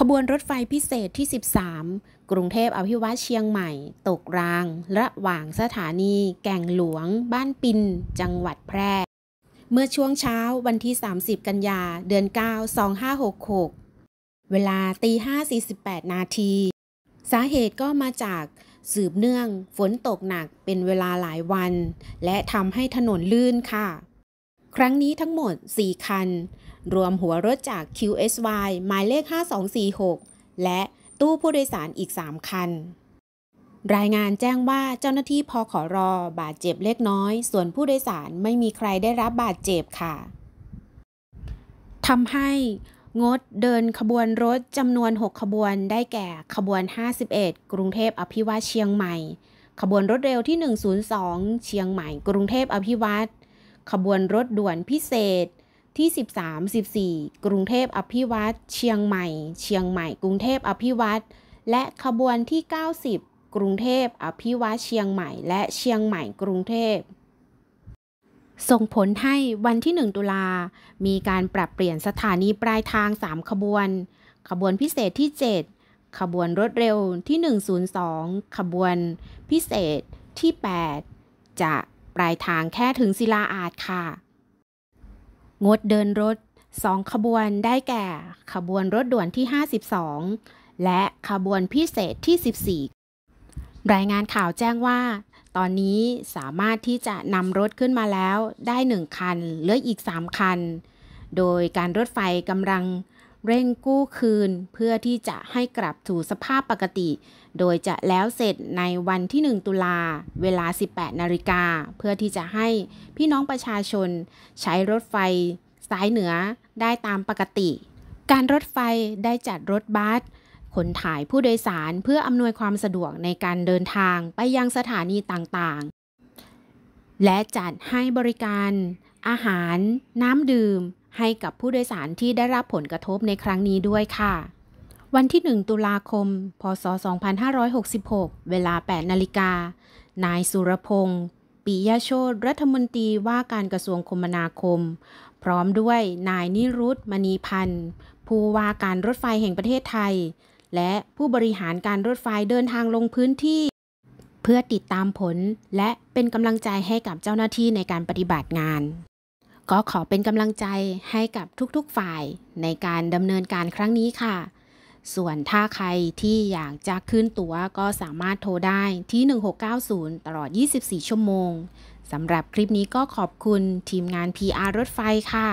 ขบวนรถไฟพิเศษที่ 13 กรุงเทพอภิวัตเชียงใหม่ ตกราง ระหว่างสถานีแก่งหลวง บ้านปิน จังหวัดแพร่ เมื่อช่วงเช้าวันที่ 30 กันยา เดือน 9 2566 เวลาตี 5.48 นาที สาเหตุก็มาจากสืบเนื่อง ฝนตกหนักเป็นเวลาหลายวัน และทำให้ถนนลื่นค่ะครั้งนี้ทั้งหมด 4 คัน รวมหัวรถจาก QSY หมายเลข 5246 และตู้ผู้โดยสารอีก 3 คัน รายงานแจ้งว่าเจ้าหน้าที่พอขอรอบาดเจ็บเล็กน้อย ส่วนผู้โดยสารไม่มีใครได้รับบาดเจ็บค่ะ ทำให้งดเดินขบวนรถจำนวน 6 ขบวนได้แก่ขบวน 51 กรุงเทพอภิวัเชียงใหม่ ขบวนรถเร็วที่ 102 เชียงใหม่ กรุงเทพอภิวัตรขบวนรถด่วนพิเศษที่ 13 14 กรุงเทพอภิวัตเชียงใหม่เชียงใหม่กรุงเทพอภิวัตและขบวนที่ 90 กรุงเทพอภิวัตเชียงใหม่และเชียงใหม่ กรุงเทพ ส่งผลให้วันที่ 1 ตุลา มีการปรับเปลี่ยนสถานีปลายทาง 3 ขบวน ขบวนพิเศษที่ 7 ขบวนรถเร็วที่ 102 ขบวนพิเศษที่ 8 จะปลายทางแค่ถึงศิลาอาดค่ะ งดเดินรถสองขบวนได้แก่ ขบวนรถด่วนที่ 52 และขบวนพิเศษที่ 14 รายงานข่าวแจ้งว่า ตอนนี้สามารถที่จะนำรถขึ้นมาแล้วได้ 1 คันเหลืออีก 3 คัน โดยการรถไฟกำลังเร่งกู้คืนเพื่อที่จะให้กลับถูสภาพปกติ โดยจะแล้วเสร็จในวันที่ 1 ตุลา เวลา 18 นาฬิกาเพื่อที่จะให้พี่น้องประชาชน ใช้รถไฟ สายเหนือได้ตามปกติ การรถไฟได้จัดรถบัสขนถ่ายผู้โดยสารเพื่ออำนวยความสะดวกในการเดินทางไปยังสถานีต่างๆ และจัดให้บริการ อาหาร น้ำดื่มให้กับผู้โดยสารที่ได้รับผลกระทบในครั้งนี้ด้วยค่ะ วันที่ 1 ตุลาคม พศ 2566 เวลา8นาฬิกา นายสุรพงศ์ปิยโชตรัฐมนตรีว่าการกระทรวงคมนาคม พร้อมด้วยนายนิรุตมณีพันธ์ผู้ว่าการรถไฟแห่งประเทศไทย และผู้บริหารการรถไฟเดินทางลงพื้นที่ เพื่อติดตามผลและเป็นกำลังใจให้กับเจ้าหน้าที่ในการปฏิบัติงานก็ขอเป็นกำลังใจให้กับทุกๆ ฝ่ายในการดำเนินการครั้งนี้ค่ะ ส่วนถ้าใครที่อยากจะขึ้นตั๋วก็สามารถโทรได้ที่ 1690 ตลอด 24 ชั่วโมงสำหรับคลิปนี้ก็ขอบคุณทีมงาน PR รถไฟค่ะ